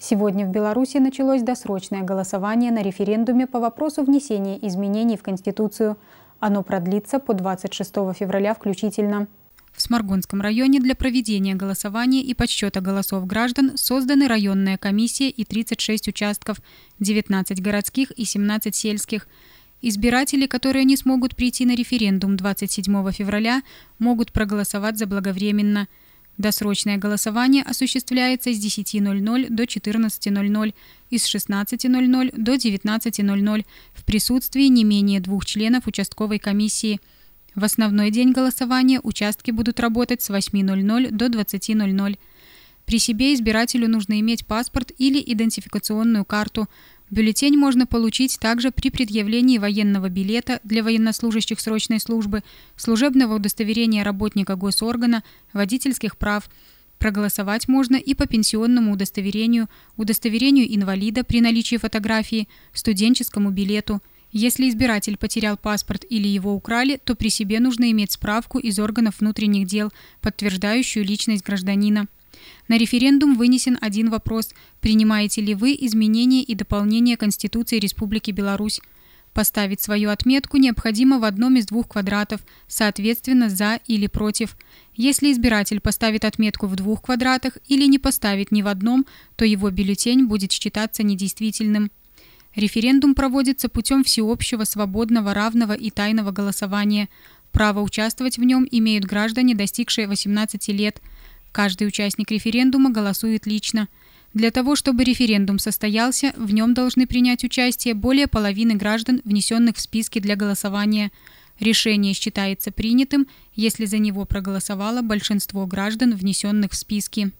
Сегодня в Беларуси началось досрочное голосование на референдуме по вопросу внесения изменений в Конституцию. Оно продлится по 26 февраля включительно. В Сморгонском районе для проведения голосования и подсчета голосов граждан созданы районная комиссия и 36 участков, 19 городских и 17 сельских. Избиратели, которые не смогут прийти на референдум 27 февраля, могут проголосовать заблаговременно – Досрочное голосование осуществляется с 10.00 до 14.00 и с 16.00 до 19.00 в присутствии не менее двух членов участковой комиссии. В основной день голосования участки будут работать с 8.00 до 20.00. При себе избирателю нужно иметь паспорт или идентификационную карту – Бюллетень можно получить также при предъявлении военного билета для военнослужащих срочной службы, служебного удостоверения работника госоргана, водительских прав. Проголосовать можно и по пенсионному удостоверению, удостоверению инвалида при наличии фотографии, студенческому билету – если избиратель потерял паспорт или его украли, то при себе нужно иметь справку из органов внутренних дел, подтверждающую личность гражданина. На референдум вынесен один вопрос. Принимаете ли вы изменения и дополнения Конституции Республики Беларусь? Поставить свою отметку необходимо в одном из двух квадратов, соответственно «за» или «против». Если избиратель поставит отметку в двух квадратах или не поставит ни в одном, то его бюллетень будет считаться недействительным. Референдум проводится путем всеобщего, свободного, равного и тайного голосования. Право участвовать в нем имеют граждане, достигшие 18 лет. Каждый участник референдума голосует лично. Для того, чтобы референдум состоялся, в нем должны принять участие более половины граждан, внесенных в списки для голосования. Решение считается принятым, если за него проголосовало большинство граждан, внесенных в списки.